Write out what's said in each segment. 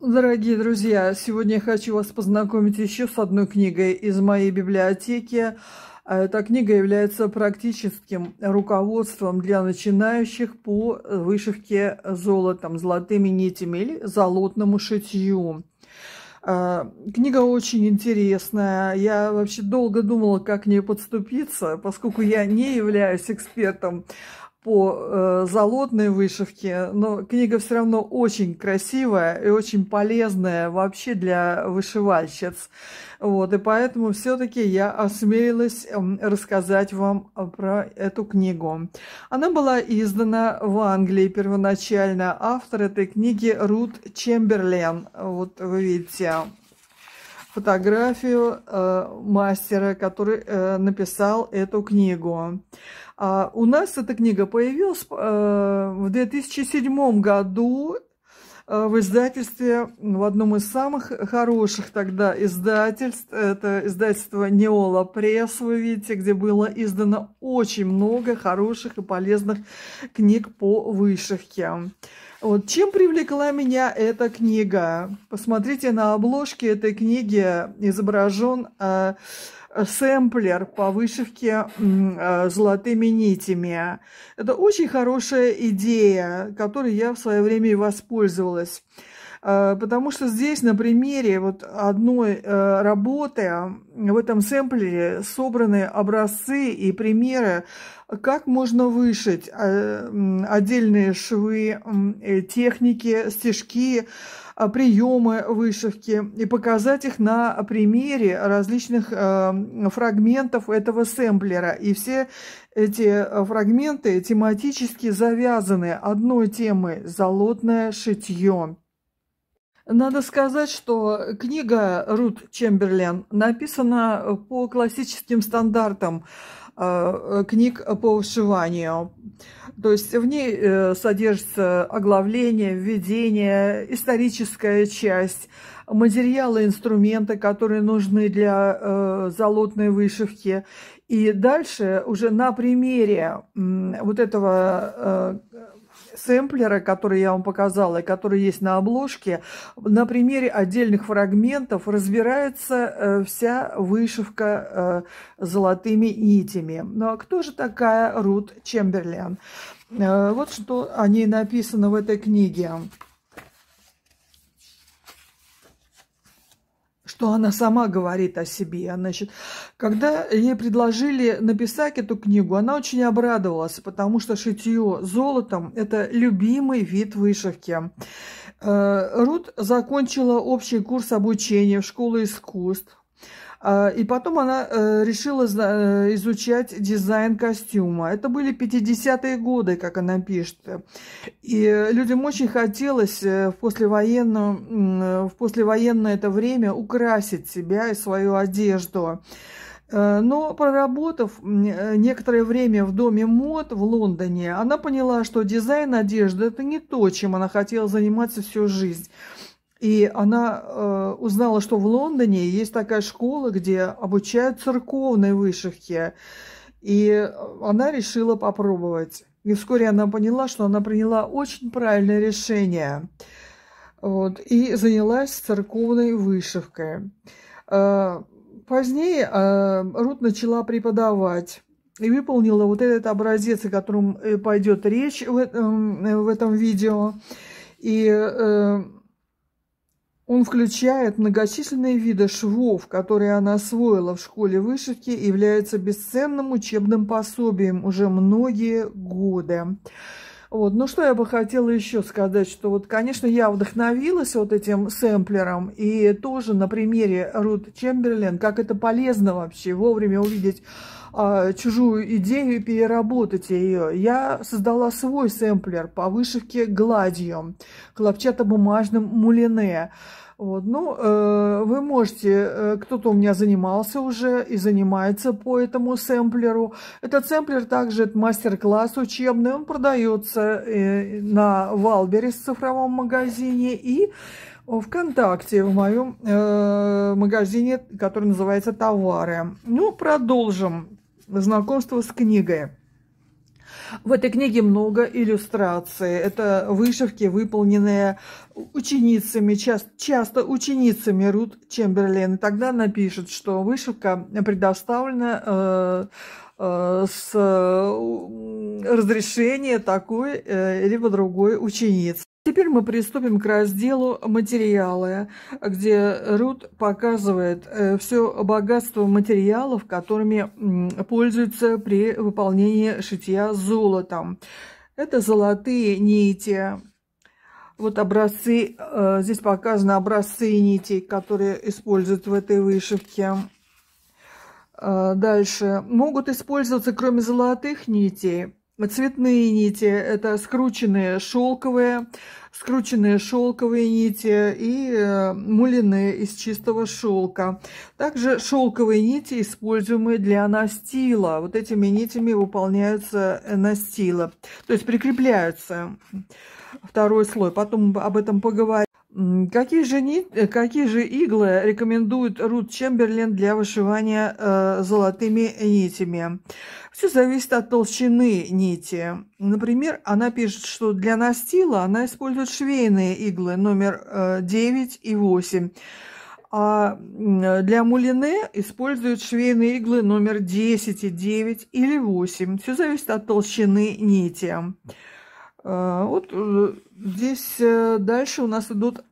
Дорогие друзья, сегодня я хочу вас познакомить еще с одной книгой из моей библиотеки. А эта книга является практическим руководством для начинающих по вышивке золотом, золотыми нитями или золотному шитью. А, книга очень интересная. Я вообще долго думала, как к ней подступиться, поскольку я не являюсь экспертом по э, залотной вышивке, но книга все равно очень красивая и очень полезная вообще для вышивальщиц. Вот, и поэтому все-таки я осмелилась эм, рассказать вам э, про эту книгу. Она была издана в Англии первоначально. Автор этой книги Рут Чемберлен. Вот вы видите, фотографию э, мастера, который э, написал эту книгу. А у нас эта книга появилась э, в 2007 году, Э, в издательстве, в одном из самых хороших тогда издательств, это издательство «Неола Пресс», вы видите, где было издано очень много хороших и полезных книг по вышивке. Вот чем привлекла меня эта книга? Посмотрите на обложке этой книги изображен э, сэмплер по вышивке э, золотыми нитями. Это очень хорошая идея, которой я в свое время и воспользовалась. Э, потому что здесь на примере вот одной э, работы в этом сэмплере собраны образцы и примеры, как можно вышить отдельные швы, техники, стежки, а, приемы вышивки и показать их на примере различных э, фрагментов этого сэмплера. И все эти э, фрагменты тематически завязаны одной темой – золотное шитье. Надо сказать, что книга Рут Чемберлен написана э, по классическим стандартам э, э, книг по вышиванию. То есть в ней содержится оглавление, введение, историческая часть, материалы, инструменты, которые нужны для золотной вышивки. И дальше уже на примере вот этого сэмплера, который я вам показала, и который есть на обложке, на примере отдельных фрагментов разбирается э, вся вышивка э, золотыми нитями. Но ну, а кто же такая Рут Чемберлен? Э, вот что о ней написано в этой книге. что она сама говорит о себе. Значит, когда ей предложили написать эту книгу, она очень обрадовалась, потому что шитье золотом – это любимый вид вышивки. Э, Рут закончила общий курс обучения в школе искусств. Э, и потом она э, решила изучать дизайн костюма. Это были 50-е годы, как она пишет. И людям очень хотелось в послевоенное, в послевоенное это время украсить себя и свою одежду. Э, но проработав э, некоторое время в доме мод в Лондоне, она поняла, что дизайн одежды – это не то, чем она хотела заниматься всю жизнь. И она э, узнала, что в Лондоне есть такая школа, где обучают церковной вышивке. И она решила попробовать. И вскоре она поняла, что она приняла очень правильное решение. Вот, и занялась церковной вышивкой. Э, Позднее э, Рут начала преподавать и выполнила вот этот образец, о котором э, пойдет речь в этом, э, в этом видео. И э, он включает многочисленные виды швов, которые она освоила в школе вышивки, является бесценным учебным пособием уже многие годы. Вот. Ну, что я бы хотела еще сказать, что вот, конечно, я вдохновилась вот этим сэмплером, и тоже на примере Рут Чемберлен, как это полезно вообще вовремя увидеть а, чужую идею и переработать ее. Я создала свой сэмплер по вышивке гладью, хлопчатобумажным мулине. Вот. Ну, э, вы можете, э, кто-то у меня занимался уже и занимается по этому сэмплеру. Этот сэмплер также мастер-класс учебный, он продается э, на Валберес цифровом магазине и ВКонтакте, в моем э, магазине, который называется «Товары». Ну, продолжим знакомство с книгой. В этой книге много иллюстраций. Это вышивки, выполненные ученицами, часто, часто ученицами Рут Чемберлен. И тогда она пишет, что вышивка предоставлена э, э, с разрешения такой э, либо другой ученицы. Теперь мы приступим к разделу «Материалы», где Рут показывает э, все богатство материалов, которыми пользуются при выполнении шитья золотом. Это золотые нити. Вот образцы, э, здесь показаны образцы нитей, которые используют в этой вышивке. Э, дальше. Могут использоваться, кроме золотых нитей, цветные нити, это скрученные шелковые, скрученные шелковые нити и э, мулины из чистого шелка. Также шелковые нити, используемые для настила. Вот этими нитями выполняются настила, то есть прикрепляются второй слой. Потом об этом поговорим. Какие же, нит, э, какие же иглы рекомендует Рут Чемберлин для вышивания э, золотыми нитями? Все зависит от толщины нити. Например, она пишет, что для настила она использует швейные иглы номер э, 9 и 8, а для мулине использует швейные иглы номер 10 и 9 или 8. Все зависит от толщины нити. А, вот э, здесь э, дальше у нас идут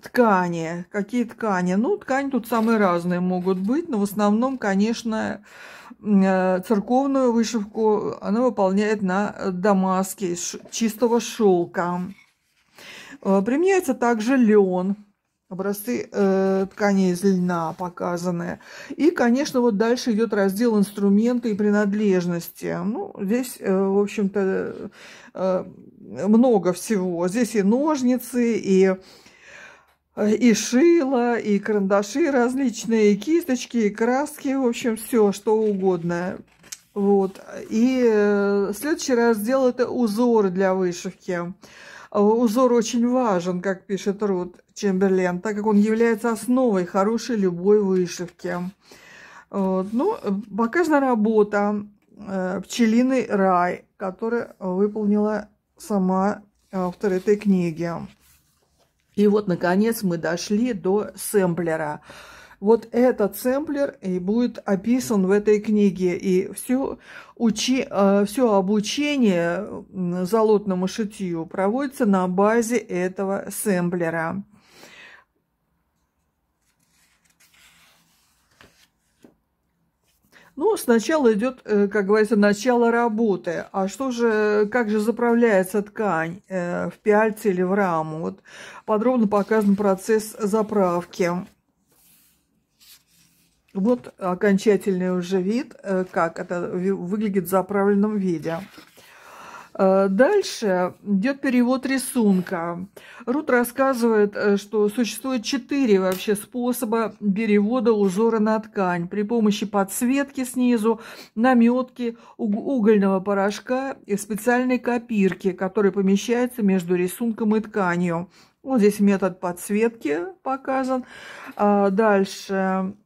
ткани. Какие ткани? Ну, ткани тут самые разные могут быть, но в основном, конечно, э, церковную вышивку она выполняет на дамаске из чистого шелка. А, применяется также лен образцы э, ткани из льна показанные И, конечно, вот дальше идет раздел инструменты и принадлежности. Ну, здесь, э, в общем-то, э, много всего. Здесь и ножницы, и э, и шило, и карандаши различные, и кисточки, и краски, в общем, все, что угодно. Вот. И э, следующий раздел – это узоры для вышивки. Э, узор очень важен, как пишет Рут Чемберлен, так как он является основой хорошей любой вышивки. Вот. Ну, э, покажена работа э, «Пчелиный рай», которая выполнила сама автор этой книги. И вот, наконец, мы дошли до сэмплера – вот этот сэмплер и будет описан в этой книге. И все, учи, э, все обучение золотному шитью проводится на базе этого сэмплера. Ну, сначала идет, э, как говорится, начало работы. А что же, как же заправляется ткань э, в пяльце или в раму? Вот подробно показан процесс заправки. Вот окончательный уже вид, э, как это выглядит в заправленном виде. Э, дальше идет перевод рисунка. Рут рассказывает, э, что существует четыре вообще способа перевода узора на ткань при помощи подсветки снизу, наметки, угольного порошка и специальной копирки, которая помещается между рисунком и тканью. Вот здесь метод подсветки показан. А дальше,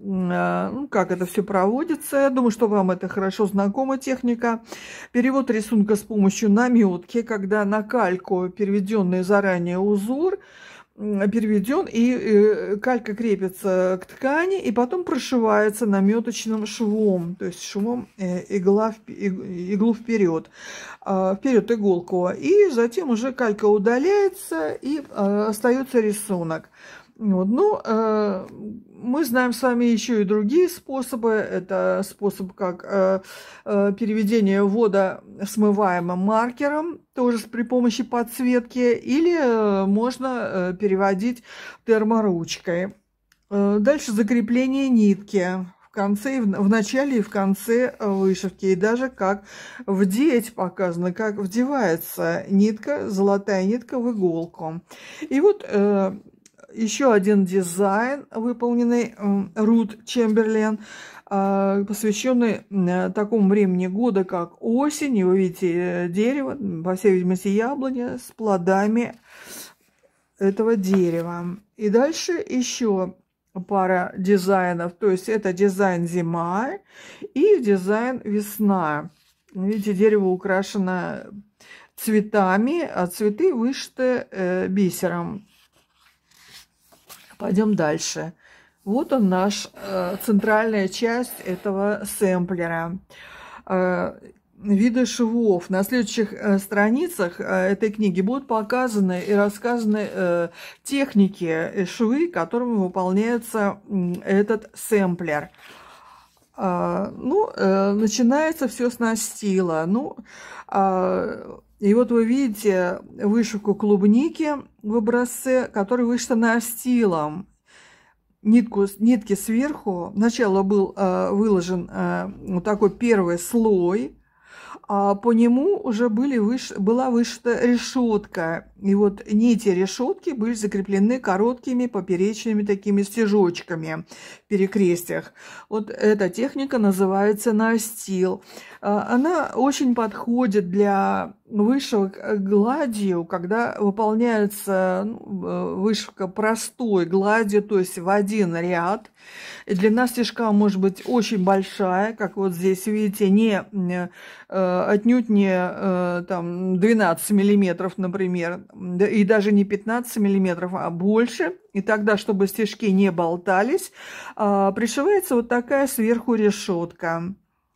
а, ну, как это все проводится. Я думаю, что вам это хорошо знакома техника. Перевод рисунка с помощью наметки, когда на кальку переведенный заранее узор – переведен, и э, калька крепится к ткани, и потом прошивается наметочным швом, то есть швом э, игла, иглу вперед, а, вперед иголку, и затем уже калька удаляется, и э, остается рисунок. Вот. Ну, э, мы знаем с вами еще и другие способы. Это способ как э, э, переведение ввода смываемым маркером, тоже при помощи подсветки, или э, можно э, переводить терморучкой. Э, дальше закрепление нитки в конце, в, в начале и в конце э, вышивки. И даже как вдеть показано, как вдевается нитка, золотая нитка в иголку. И вот... Э, еще один дизайн, выполненный Рут Чемберлен, а, посвященный такому времени года, как осень. И вы видите э, дерево, во всей видимости, яблоня с плодами этого дерева. И дальше еще пара дизайнов. То есть это дизайн зима и дизайн весна. Видите, дерево украшено цветами, а цветы вышиты э, бисером. Пойдем дальше. Вот он наш э, центральная часть этого сэмплера. Э, виды швов. На следующих э, страницах э, этой книги будут показаны и рассказаны э, техники швы, которыми выполняется этот сэмплер. А, ну, э, начинается все с настила. Ну, а, и вот вы видите вышивку клубники в образце, который вышита настилом. Нитку, нитки сверху. Сначала был э, выложен э, вот такой первый слой а по нему уже были выш... была вышита решетка. И вот нити решетки были закреплены короткими поперечными такими стежочками в перекрестиях. Вот эта техника называется настил. А, она очень подходит для вышивок э, гладью, когда выполняется ну, э, вышивка простой гладью, то есть в один ряд. И длина стежка может быть очень большая, как вот здесь видите, не э, отнюдь не там 12 миллиметров, например, и даже не 15 миллиметров, а больше. И тогда, чтобы стежки не болтались, а пришивается вот такая сверху решетка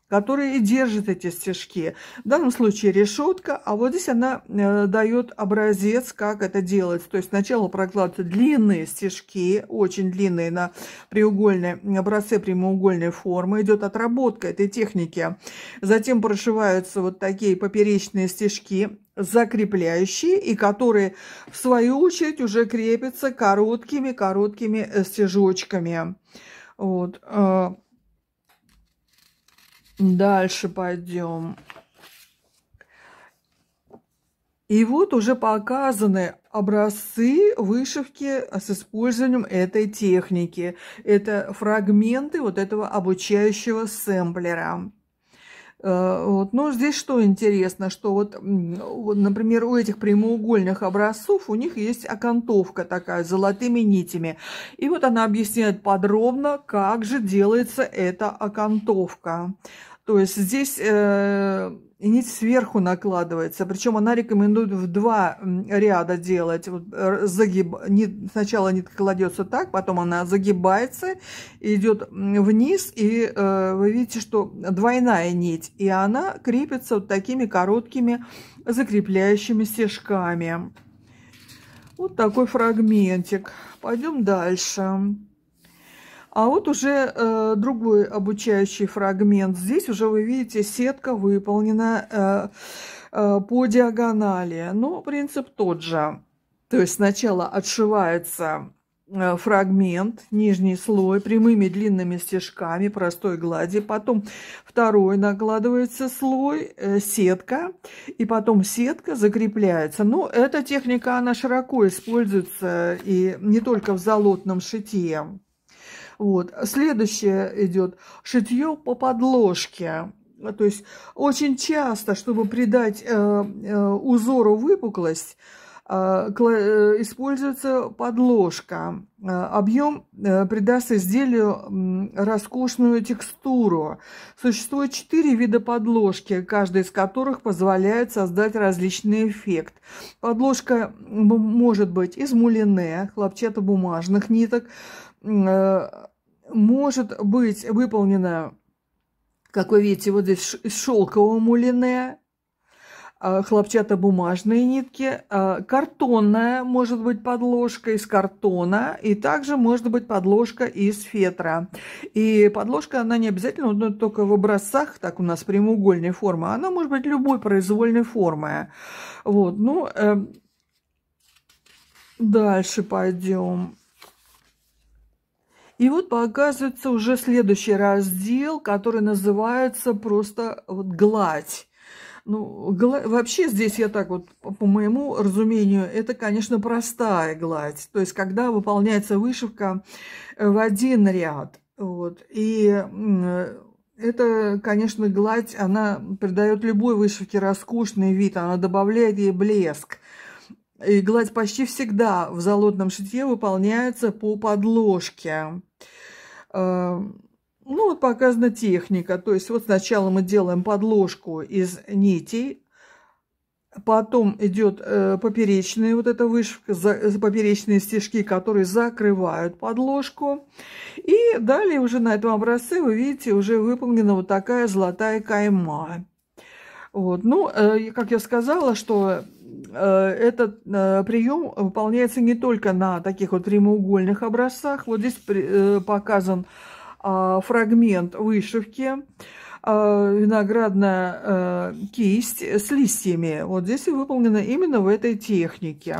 которые и держат эти стежки. В данном случае решетка, а вот здесь она э, дает образец, как это делать. То есть сначала прокладываются длинные стежки, очень длинные на треугольной, образце прямоугольной формы. Идет отработка этой техники. Затем прошиваются вот такие поперечные стежки закрепляющие и которые в свою очередь уже крепятся короткими-короткими э, стежочками. Вот э, Дальше пойдем. И вот уже показаны образцы вышивки с использованием этой техники. Это фрагменты вот этого обучающего сэмплера. Э, вот. Но здесь что интересно, что вот, вот, например, у этих прямоугольных образцов у них есть окантовка такая с золотыми нитями. И вот она объясняет подробно, как же делается эта окантовка. То есть здесь э, нить сверху накладывается. Причем она рекомендует в два ряда делать. Вот, э, загиб... нит... Сначала нитка кладется так, потом она загибается, идет вниз. И э, вы видите, что двойная нить. И она крепится вот такими короткими закрепляющими стежками. Вот такой фрагментик. Пойдем дальше. А вот уже э, другой обучающий фрагмент. Здесь уже вы видите, сетка выполнена э, э, по диагонали. Но ну, принцип тот же. То есть сначала отшивается э, фрагмент, нижний слой прямыми длинными стежками простой глади, потом второй накладывается слой, э, сетка, и потом сетка закрепляется. Но ну, эта техника, она широко используется и не только в золотном шитье. Вот. Следующее идет шитье по подложке. То есть очень часто, чтобы придать э, э, узору выпуклость, э, э, используется подложка. Э, Объем придаст изделию роскошную текстуру. Существует четыре вида подложки, каждая из которых позволяет создать различный эффект. Подложка может быть из мулине, хлопчатобумажных ниток, может быть выполнена, как вы видите, вот здесь из мулине, а, хлопчатобумажные нитки, а, картонная может быть подложка из картона, и также может быть подложка из фетра. И подложка, она не обязательно но только в образцах, так у нас прямоугольной формы она может быть любой произвольной формы. Вот, ну, э, дальше пойдем. И вот показывается уже следующий раздел, который называется просто вот гладь. Ну, гла... вообще здесь я так вот, по моему разумению, это, конечно, простая гладь. То есть, когда выполняется вышивка э, в один ряд. Вот. И э, это, конечно, гладь, она придает любой вышивке роскошный вид, она добавляет ей блеск и гладь почти всегда в золотном шитье выполняется по подложке. Э, ну, вот показана техника. То есть вот сначала мы делаем подложку из нитей, потом идет э, поперечная вот эта вышивка, поперечные стежки, которые закрывают подложку. И далее уже на этом образце вы видите, уже выполнена вот такая золотая кайма. Вот. Ну, э, как я сказала, что Э, этот э, прием выполняется не только на таких вот прямоугольных образцах. Вот здесь э, показан а, фрагмент вышивки а, виноградная кисть с листьями. Вот здесь и выполнено именно в этой технике.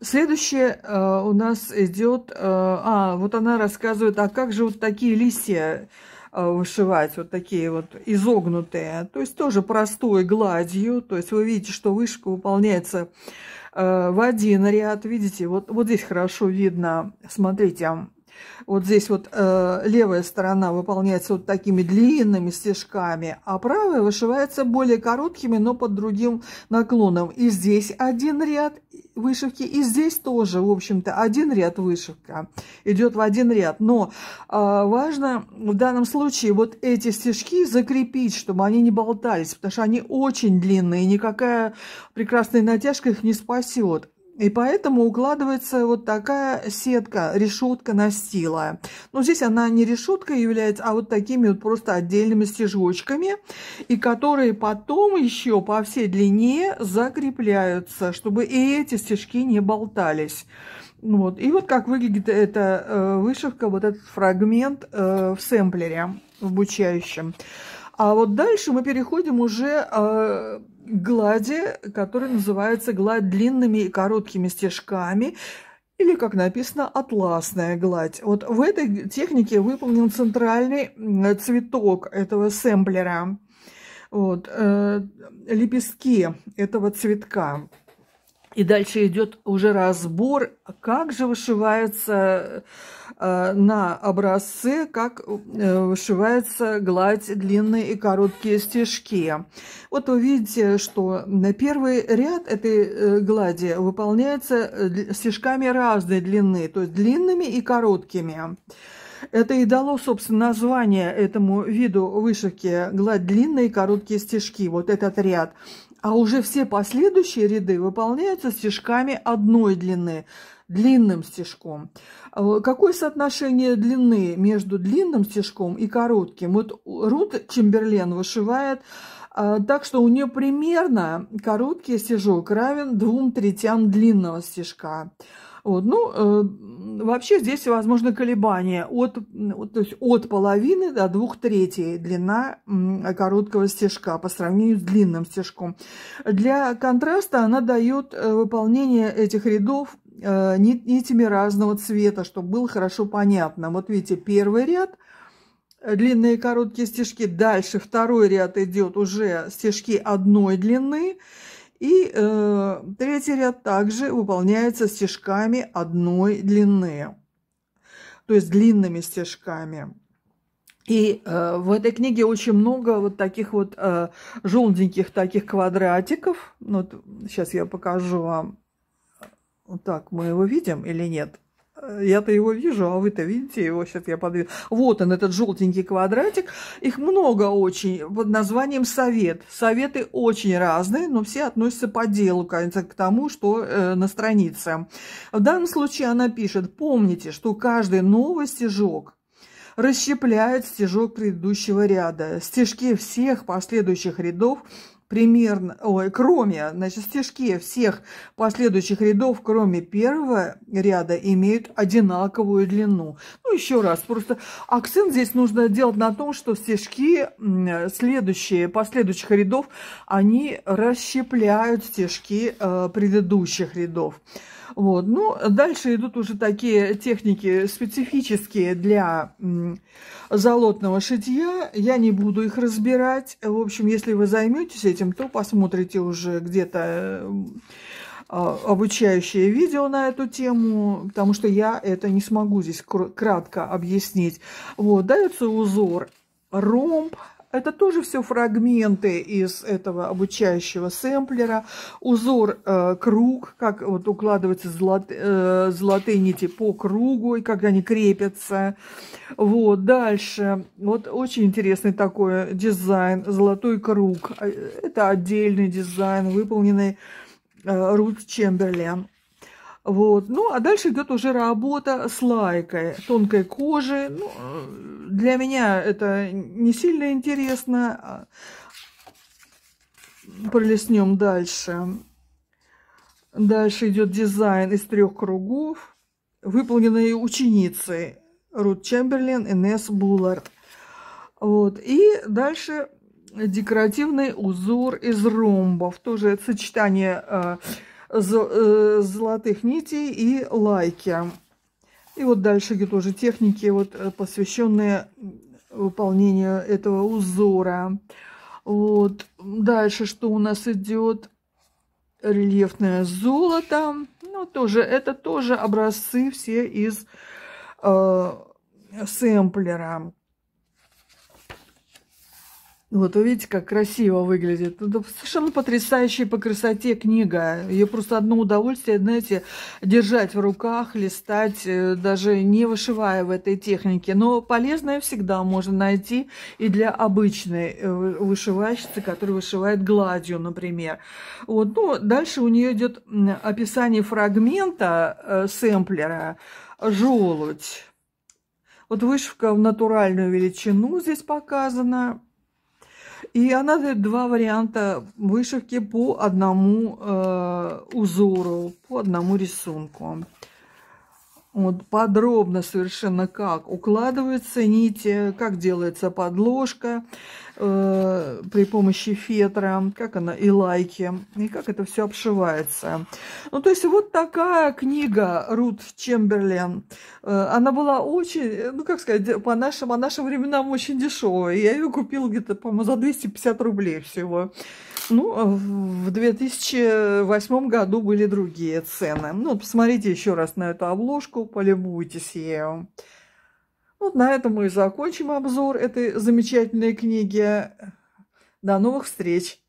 Следующее у нас идет... А, вот она рассказывает, а как же вот такие листья Э, вышивать вот такие вот изогнутые. То есть тоже простой гладью. То есть вы видите, что вышка выполняется э, в один ряд. Видите, вот, вот здесь хорошо видно. Смотрите, а вот здесь вот э, левая сторона выполняется вот такими длинными стежками, а правая вышивается более короткими, но под другим наклоном. И здесь один ряд вышивки, и здесь тоже, в общем-то, один ряд вышивка. Идет в один ряд. Но э, важно в данном случае вот эти стежки закрепить, чтобы они не болтались, потому что они очень длинные, никакая прекрасная натяжка их не спасет. И поэтому укладывается вот такая сетка, решетка настила. Но здесь она не решетка является, а вот такими вот просто отдельными стежочками, и которые потом еще по всей длине закрепляются, чтобы и эти стежки не болтались. Ну вот. И вот как выглядит эта э, вышивка, вот этот фрагмент э, в сэмплере, в бучающем. А вот дальше мы переходим уже э, к глади, которая называется гладь длинными и короткими стежками или, как написано, атласная гладь. Вот в этой технике выполнен центральный цветок этого сэмплера, вот, э, лепестки этого цветка. И дальше идет уже разбор, как же вышивается э, на образцы, как э, вышивается гладь длинные и короткие стежки. Вот вы видите, что на первый ряд этой э, глади выполняется э, стежками разной длины, то есть длинными и короткими. Это и дало, собственно, название этому виду вышивки гладь длинные и короткие стежки, вот этот ряд а уже все последующие ряды выполняются стежками одной длины, длинным стежком. Э, какое соотношение длины между длинным стежком и коротким? Вот Рут Чемберлен вышивает э, так, что у нее примерно короткий стежок равен двум третям длинного стежка. Вот, ну, э, вообще здесь возможно колебания от, от, то есть от половины до двух третей длина короткого стежка по сравнению с длинным стежком. Для контраста она дает э, выполнение этих рядов э, нитями разного цвета, чтобы было хорошо понятно. Вот видите, первый ряд э, – длинные короткие стежки. Дальше второй ряд идет уже стежки одной длины. И э, третий ряд также выполняется стежками одной длины, то есть длинными стежками. И э, в этой книге очень много вот таких вот э, желтеньких таких квадратиков. Ну вот сейчас я покажу вам. так мы его видим или нет? Я-то его вижу, а вы-то видите его, сейчас я подведу. Вот он, этот желтенький квадратик. Их много очень, под названием «Совет». Советы очень разные, но все относятся по делу, кажется, к тому, что э, на странице. В данном случае она пишет, помните, что каждый новый стежок расщепляет стежок предыдущего ряда. Стежки всех последующих рядов – примерно, ой, кроме, значит, стежки всех последующих рядов, кроме первого ряда, имеют одинаковую длину. Ну, еще раз, просто акцент здесь нужно делать на том, что стежки следующие, последующих рядов, они расщепляют стежки э, предыдущих рядов. Вот. Ну, дальше идут уже такие техники специфические для золотного шитья. Я не буду их разбирать. В общем, если вы займетесь этим, то посмотрите уже где-то э, обучающее видео на эту тему, потому что я это не смогу здесь кратко объяснить. Вот, дается узор ромб, это тоже все фрагменты из этого обучающего сэмплера. Узор э, круг, как вот укладываются золот, э, золотые нити по кругу, и как они крепятся. Вот, дальше. Вот очень интересный такой дизайн, золотой круг. Э, это отдельный дизайн, выполненный э, Рут Чемберлен. Вот. Ну, а дальше идет уже работа с лайкой, тонкой кожи. Ну, э, для меня это не сильно интересно. А, Пролеснем дальше. Дальше идет дизайн из трех кругов, выполненные ученицей Рут Чемберлин, Инесс Буллард. Вот. И дальше декоративный узор из ромбов. Тоже сочетание э, Э, золотых нитей и лайки. И вот дальше идут тоже техники, вот, э, посвященные выполнению этого узора. Вот. Дальше что у нас идет? Рельефное золото. Ну, тоже, это тоже образцы все из э, сэмплера. Вот увидите, как красиво выглядит. Это ну, совершенно потрясающая по красоте книга. Ее просто одно удовольствие, знаете, держать в руках, листать, э, даже не вышивая в этой технике. Но полезное всегда можно найти и для обычной э, вышивальщицы, которая вышивает гладью, например. Вот. Ну, дальше у нее идет описание фрагмента э, сэмплера «Желудь». Вот вышивка в натуральную величину здесь показана и она дает два варианта вышивки по одному э, узору, по одному рисунку. Вот подробно совершенно как укладываются нити, как делается подложка э, при помощи фетра, как она и лайки, и как это все обшивается. Ну, то есть вот такая книга Рут Чемберлен. Э, она была очень, ну, как сказать, по нашим, по нашим временам очень дешевая. Я ее купил где-то, по-моему, за 250 рублей всего. Ну, а в 2008 году были другие цены. Ну, посмотрите еще раз на эту обложку, полюбуйтесь ею. Вот на этом мы и закончим обзор этой замечательной книги. До новых встреч!